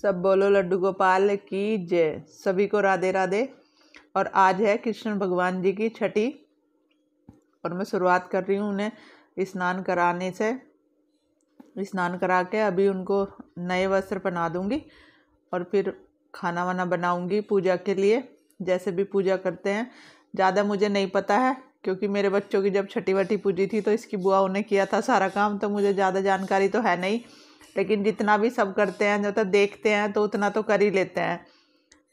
सब बोलो लड्डू गोपाल की जय सभी को राधे राधे और आज है कृष्ण भगवान जी की छठी और मैं शुरुआत कर रही हूँ उन्हें स्नान कराने से स्नान करा के अभी उनको नए वस्त्र पहना दूँगी और फिर खाना वाना बनाऊँगी पूजा के लिए जैसे भी पूजा करते हैं ज़्यादा मुझे नहीं पता है क्योंकि मेरे बच्चों की जब छठी वटी पूजी थी तो इसकी बुआ उन्हें किया था सारा काम तो मुझे ज़्यादा जानकारी तो है नहीं लेकिन जितना भी सब करते हैं जो तक तो देखते हैं तो उतना तो कर ही लेते हैं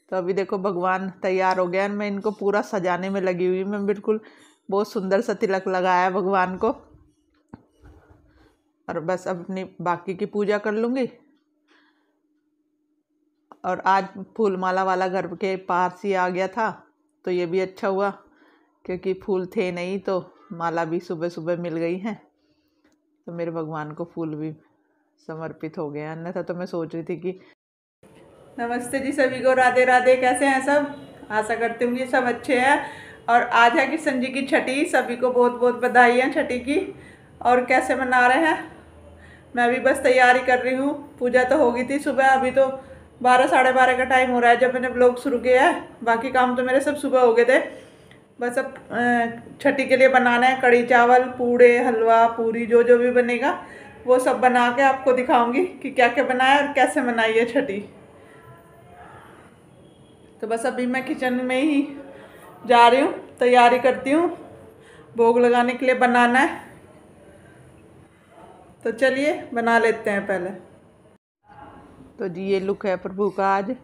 तो अभी देखो भगवान तैयार हो गया मैं इनको पूरा सजाने में लगी हुई मैं बिल्कुल बहुत सुंदर सा तिलक लगाया भगवान को और बस अब अपनी बाकी की पूजा कर लूँगी और आज फूल माला वाला घर के पास ही आ गया था तो ये भी अच्छा हुआ क्योंकि फूल थे नहीं तो माला भी सुबह सुबह मिल गई हैं तो मेरे भगवान को फूल भी समर्पित हो गए अन्यथा तो मैं सोच रही थी कि नमस्ते जी सभी को राधे राधे कैसे हैं सब आशा करती हूँ कि सब अच्छे हैं और आज है किशन जी की छठी सभी को बहुत बहुत बधाई है छठी की और कैसे मना रहे हैं मैं भी बस तैयारी कर रही हूँ पूजा तो होगी थी सुबह अभी तो बारह साढ़े बारह का टाइम हो रहा है जब मैंने ब्लॉग शुरू किया है बाकी काम तो मेरे सब सुबह हो गए थे बस अब छठी के लिए बनाना है कड़ी चावल पूड़े हलवा पूरी जो जो भी बनेगा वो सब बना के आपको दिखाऊंगी कि क्या क्या बनाया और कैसे बनाई है छठी तो बस अभी मैं किचन में ही जा रही हूँ तैयारी करती हूँ भोग लगाने के लिए बनाना है तो चलिए बना लेते हैं पहले तो जी ये लुक है प्रभु का आज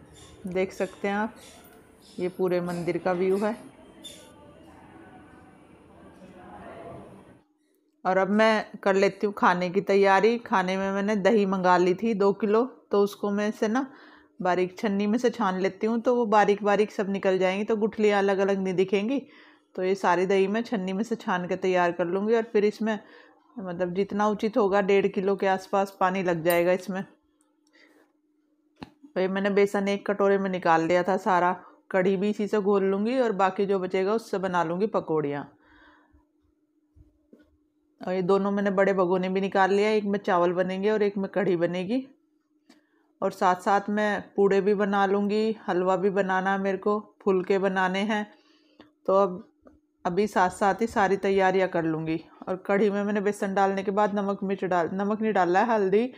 देख सकते हैं आप ये पूरे मंदिर का व्यू है और अब मैं कर लेती हूँ खाने की तैयारी खाने में मैंने दही मंगा ली थी दो किलो तो उसको मैं से ना बारीक छन्नी में से छान लेती हूँ तो वो बारीक बारीक सब निकल जाएंगी तो गुठलियाँ अलग अलग नहीं दिखेंगी तो ये सारी दही मैं छन्नी में से छान के तैयार कर लूँगी और फिर इसमें मतलब जितना उचित होगा डेढ़ किलो के आसपास पानी लग जाएगा इसमें तो ये मैंने बेसन एक कटोरे में निकाल लिया था सारा कढ़ी भी इसी से घोल लूँगी और बाकी जो बचेगा उससे बना लूँगी पकौड़ियाँ और ये दोनों मैंने बड़े भगोने भी निकाल लिया एक में चावल बनेंगे और एक में कढ़ी बनेगी और साथ साथ मैं पूड़े भी बना लूँगी हलवा भी बनाना है मेरे को फुलके बनाने हैं तो अब अभी साथ साथ ही सारी तैयारियाँ कर लूँगी और कढ़ी में मैंने बेसन डालने के बाद नमक मिर्च डाल नमक नहीं डाला है हल्दी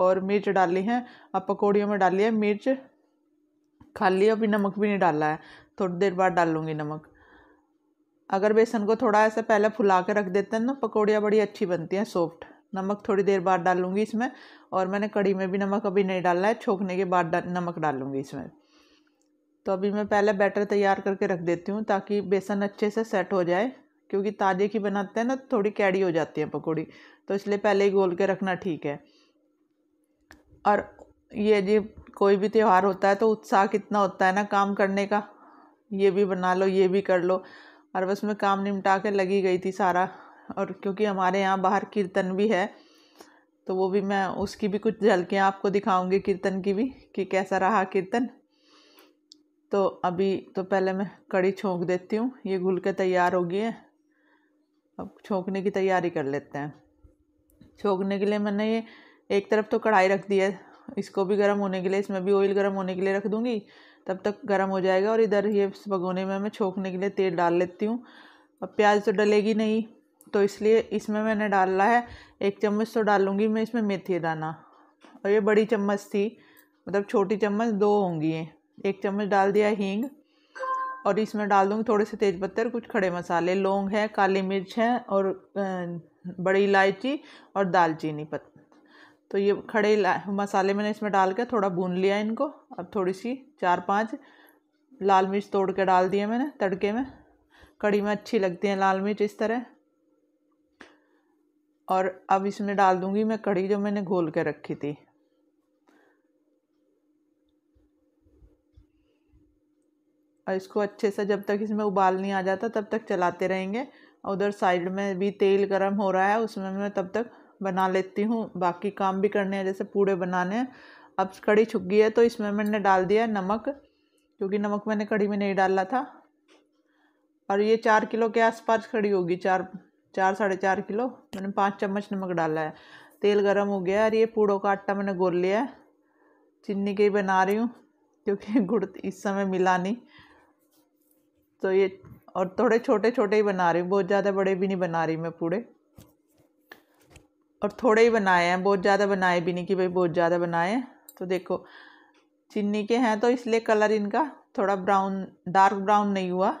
और मिर्च डाली है अब पकौड़ियों में डाली है मिर्च खाली अभी नमक भी नहीं डाला है थोड़ी देर बाद डाल लूँगी नमक अगर बेसन को थोड़ा ऐसे पहले फुला के रख देते हैं ना पकौड़ियाँ बड़ी अच्छी बनती हैं सॉफ्ट नमक थोड़ी देर बाद डालूंगी इसमें और मैंने कड़ी में भी नमक अभी नहीं डालना है छोंकने के बाद डा, नमक डालूंगी इसमें तो अभी मैं पहले बैटर तैयार करके रख देती हूँ ताकि बेसन अच्छे से सेट हो जाए क्योंकि ताज़े की बनाते हैं ना तो थोड़ी कैडी हो जाती है पकौड़ी तो इसलिए पहले ही गोल के रखना ठीक है और ये जी कोई भी त्यौहार होता है तो उत्साह कितना होता है ना काम करने का ये भी बना लो ये भी कर लो और बस मैं काम निपटा के लगी गई थी सारा और क्योंकि हमारे यहाँ बाहर कीर्तन भी है तो वो भी मैं उसकी भी कुछ झलकियाँ आपको दिखाऊंगी कीर्तन की भी कि कैसा रहा कीर्तन तो अभी तो पहले मैं कड़ी छोंक देती हूँ ये घुल के तैयार हो गई है अब छोंकने की तैयारी कर लेते हैं छोंकने के लिए मैंने ये एक तरफ तो कढ़ाई रख दी है इसको भी गर्म होने के लिए इसमें भी ऑयल गर्म होने के लिए रख दूँगी तब तक गर्म हो जाएगा और इधर ये भगोने में मैं छोंकने के लिए तेल डाल लेती हूँ अब प्याज तो डलेगी नहीं तो इसलिए इसमें मैंने डाला है एक चम्मच तो डालूँगी मैं इसमें मेथी दाना और ये बड़ी चम्मच थी मतलब छोटी चम्मच दो होंगी ये एक चम्मच डाल दिया हींग और इसमें डाल दूँगी थोड़े से तेज़ पत्ते और कुछ खड़े मसाले लौंग है काली मिर्च है और बड़ी इलायची और दालचीनी पत्ता तो ये खड़े मसाले मैंने इसमें डाल के थोड़ा भून लिया इनको अब थोड़ी सी चार पांच लाल मिर्च तोड़ के डाल दिए मैंने तड़के में कड़ी में अच्छी लगती है लाल मिर्च इस तरह और अब इसमें डाल दूंगी मैं कड़ी जो मैंने घोल के रखी थी और इसको अच्छे से जब तक इसमें उबाल नहीं आ जाता तब तक चलाते रहेंगे और उधर साइड में भी तेल गर्म हो रहा है उसमें मैं तब तक बना लेती हूँ बाकी काम भी करने हैं जैसे पूड़े बनाने हैं अब कड़ी छुक है तो इसमें मैंने डाल दिया नमक क्योंकि नमक मैंने कड़ी में नहीं डाला था और ये चार किलो के आसपास खड़ी होगी चार चार साढ़े चार किलो मैंने पाँच चम्मच नमक डाला है तेल गर्म हो गया और ये पूड़ों का आटा मैंने गोल लिया है चीनी के ही बना रही हूँ क्योंकि गुड़ इस समय मिला नहीं तो ये और थोड़े छोटे छोटे ही बना रही हूँ बहुत ज़्यादा बड़े भी नहीं बना रही मैं पूड़े और थोड़े ही बनाए हैं बहुत ज़्यादा बनाए भी नहीं कि भाई बहुत ज़्यादा बनाए तो देखो चीनी के हैं तो इसलिए कलर इनका थोड़ा ब्राउन डार्क ब्राउन नहीं हुआ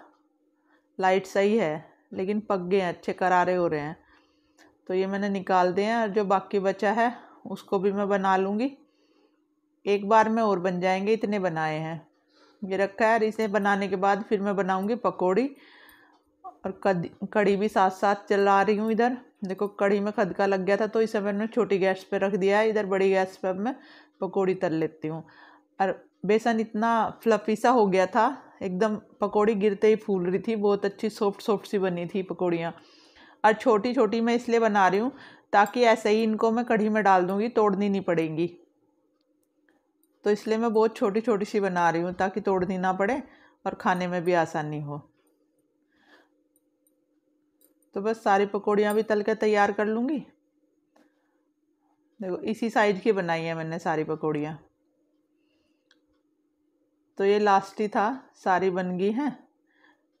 लाइट सही है लेकिन पक गए हैं अच्छे करारे हो रहे हैं तो ये मैंने निकाल दिए हैं और जो बाकी बचा है उसको भी मैं बना लूँगी एक बार में और बन जाएंगे इतने बनाए हैं ये रखा है और इसे बनाने के बाद फिर मैं बनाऊँगी पकौड़ी और कद कड़ी भी साथ साथ चला रही हूँ इधर देखो कड़ी में खदका लग गया था तो इसे मैंने छोटी गैस पे रख दिया है इधर बड़ी गैस पे अब मैं पकौड़ी तल लेती हूँ और बेसन इतना फ्लफी सा हो गया था एकदम पकौड़ी गिरते ही फूल रही थी बहुत अच्छी सॉफ्ट सॉफ्ट सी बनी थी पकौड़ियाँ और छोटी छोटी मैं इसलिए बना रही हूँ ताकि ऐसे ही इनको मैं कढ़ी में डाल दूँगी तोड़नी नहीं पड़ेंगी तो इसलिए मैं बहुत छोटी छोटी सी बना रही हूँ ताकि तोड़नी ना पड़े और खाने में भी आसानी हो तो बस सारी पकौड़ियाँ भी तल कर तैयार कर लूँगी देखो इसी साइड की बनाई है मैंने सारी पकौड़ियाँ तो ये लास्ट ही था सारी बन गई हैं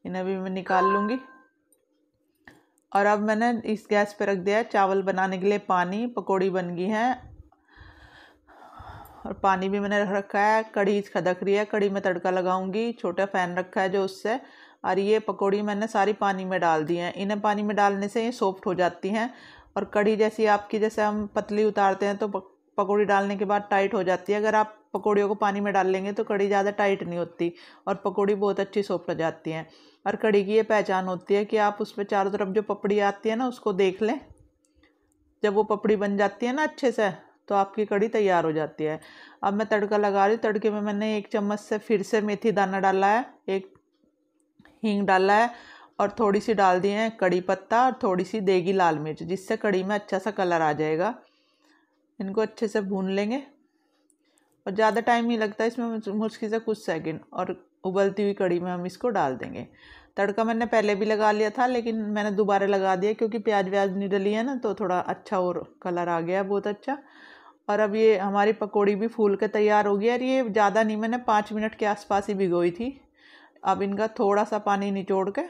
इन्हें भी मैं निकाल लूँगी और अब मैंने इस गैस पर रख दिया चावल बनाने के लिए पानी पकौड़ी बन गई है और पानी भी मैंने रख रखा है कड़ी खदक रही है कड़ी में तड़का लगाऊंगी छोटा फ़ैन रखा है जो उससे और ये पकौड़ी मैंने सारी पानी में डाल दी हैं इन्हें पानी में डालने से ये सॉफ्ट हो जाती हैं और कड़ी जैसी आपकी जैसे हम पतली उतारते हैं तो पकौड़ी डालने के बाद टाइट हो जाती है अगर आप पकौड़ियों को पानी में डाल लेंगे तो कड़ी ज़्यादा टाइट नहीं होती और पकौड़ी बहुत अच्छी सॉफ्ट हो जाती है और कड़ी की ये पहचान होती है कि आप उस पर चारों तरफ जो पपड़ी आती है ना उसको देख लें जब वो पपड़ी बन जाती है ना अच्छे से तो आपकी कड़ी तैयार हो जाती है अब मैं तड़का लगा रही हूँ तड़के में मैंने एक चम्मच से फिर से मेथी दाना डाला है एक हींग डाला है और थोड़ी सी डाल दिए हैं कड़ी पत्ता और थोड़ी सी देगी लाल मिर्च जिससे कड़ी में अच्छा सा कलर आ जाएगा इनको अच्छे से भून लेंगे और ज़्यादा टाइम नहीं लगता इसमें मुश्किल से कुछ सेकंड और उबलती हुई कड़ी में हम इसको डाल देंगे तड़का मैंने पहले भी लगा लिया था लेकिन मैंने दोबारा लगा दिया क्योंकि प्याज व्याज नहीं डली है ना तो थोड़ा अच्छा और कलर आ गया बहुत अच्छा और अब ये हमारी पकौड़ी भी फूल के तैयार हो गई और ये ज़्यादा नहीं मैंने पाँच मिनट के आसपास ही भिगोई थी अब इनका थोड़ा सा पानी निचोड़ के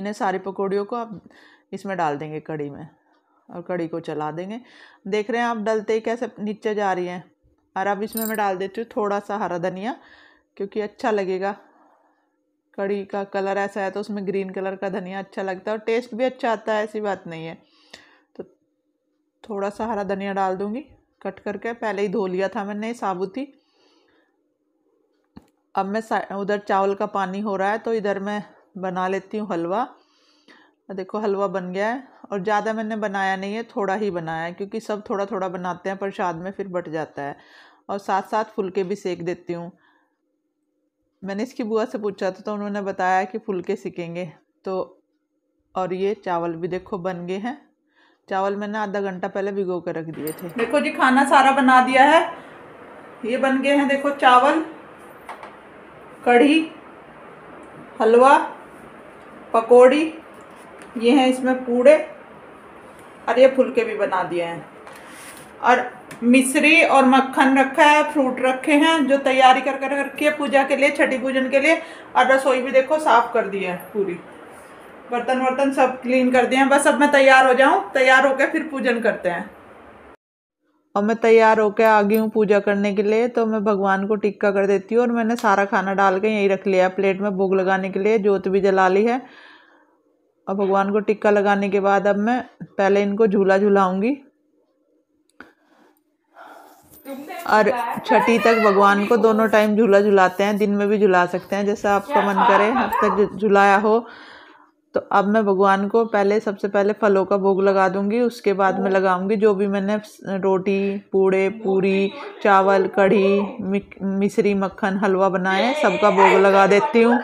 इन्हें सारी पकौड़ियों को आप इसमें डाल देंगे कड़ी में और कड़ी को चला देंगे देख रहे हैं आप डलते ही कैसे नीचे जा रही हैं और अब इसमें मैं डाल देती हूँ थोड़ा सा हरा धनिया क्योंकि अच्छा लगेगा कड़ी का कलर ऐसा है तो उसमें ग्रीन कलर का धनिया अच्छा लगता है और टेस्ट भी अच्छा आता है ऐसी बात नहीं है तो थोड़ा सा हरा धनिया डाल दूँगी कट करके पहले ही धो लिया था मैंने साबुत ही अब मैं उधर चावल का पानी हो रहा है तो इधर मैं बना लेती हूँ हलवा देखो हलवा बन गया है और ज़्यादा मैंने बनाया नहीं है थोड़ा ही बनाया है क्योंकि सब थोड़ा थोड़ा बनाते हैं प्रसाद में फिर बट जाता है और साथ साथ फुलके भी सेक देती हूँ मैंने इसकी बुआ से पूछा था तो उन्होंने बताया कि फुलके सीखेंगे तो और ये चावल भी देखो बन गए हैं चावल मैंने आधा घंटा पहले भिगो कर रख दिए थे देखो जी खाना सारा बना दिया है ये बन गए हैं देखो चावल कढ़ी हलवा पकोड़ी ये हैं इसमें पूड़े और ये फुलके भी बना दिए हैं और मिश्री और मक्खन रखा है फ्रूट रखे हैं जो तैयारी कर कर रखी है पूजा के लिए छठी पूजन के लिए और रसोई भी देखो साफ़ कर दी है पूरी बर्तन वर्तन सब क्लीन कर दिए हैं बस अब मैं तैयार हो जाऊँ तैयार होकर फिर पूजन करते हैं और मैं तैयार होकर आ गई हूँ पूजा करने के लिए तो मैं भगवान को टिक्का कर देती हूँ और मैंने सारा खाना डाल के यहीं रख लिया प्लेट में भोग लगाने के लिए जोत भी जला ली है और भगवान को टिक्का लगाने के बाद अब मैं पहले इनको झूला झूलाऊँगी और छठी तक भगवान को दोनों टाइम झूला झुलाते हैं दिन में भी झुला सकते हैं जैसा आपका मन करे अब तक झुलाया हो तो अब मैं भगवान को पहले सबसे पहले फलों का भोग लगा दूंगी उसके बाद मैं लगाऊंगी जो भी मैंने रोटी पूड़े पूरी चावल कढ़ी मिश्री मक्खन हलवा बनाए सबका भोग लगा देती हूँ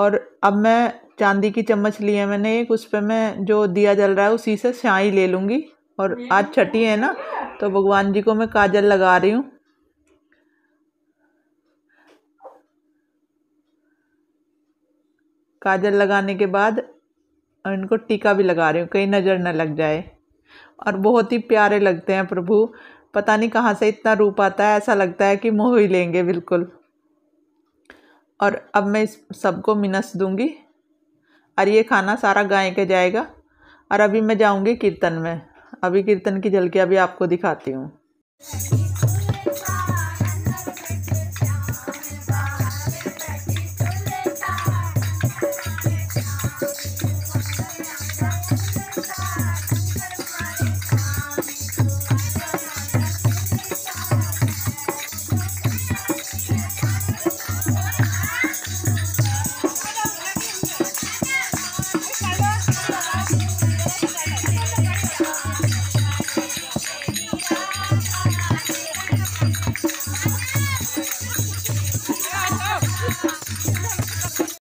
और अब मैं चांदी की चम्मच ली है मैंने एक उस पर मैं जो दिया जल रहा है उसी से स्याही ले लूँगी और आज छठी है ना तो भगवान जी को मैं काजल लगा रही हूँ काजल लगाने के बाद इनको टीका भी लगा रही हूँ कहीं नज़र न लग जाए और बहुत ही प्यारे लगते हैं प्रभु पता नहीं कहाँ से इतना रूप आता है ऐसा लगता है कि मोह ही लेंगे बिल्कुल और अब मैं इस सबको मिनस दूंगी और ये खाना सारा गाय के जाएगा और अभी मैं जाऊंगी कीर्तन में अभी कीर्तन की झलकी भी आपको दिखाती हूँ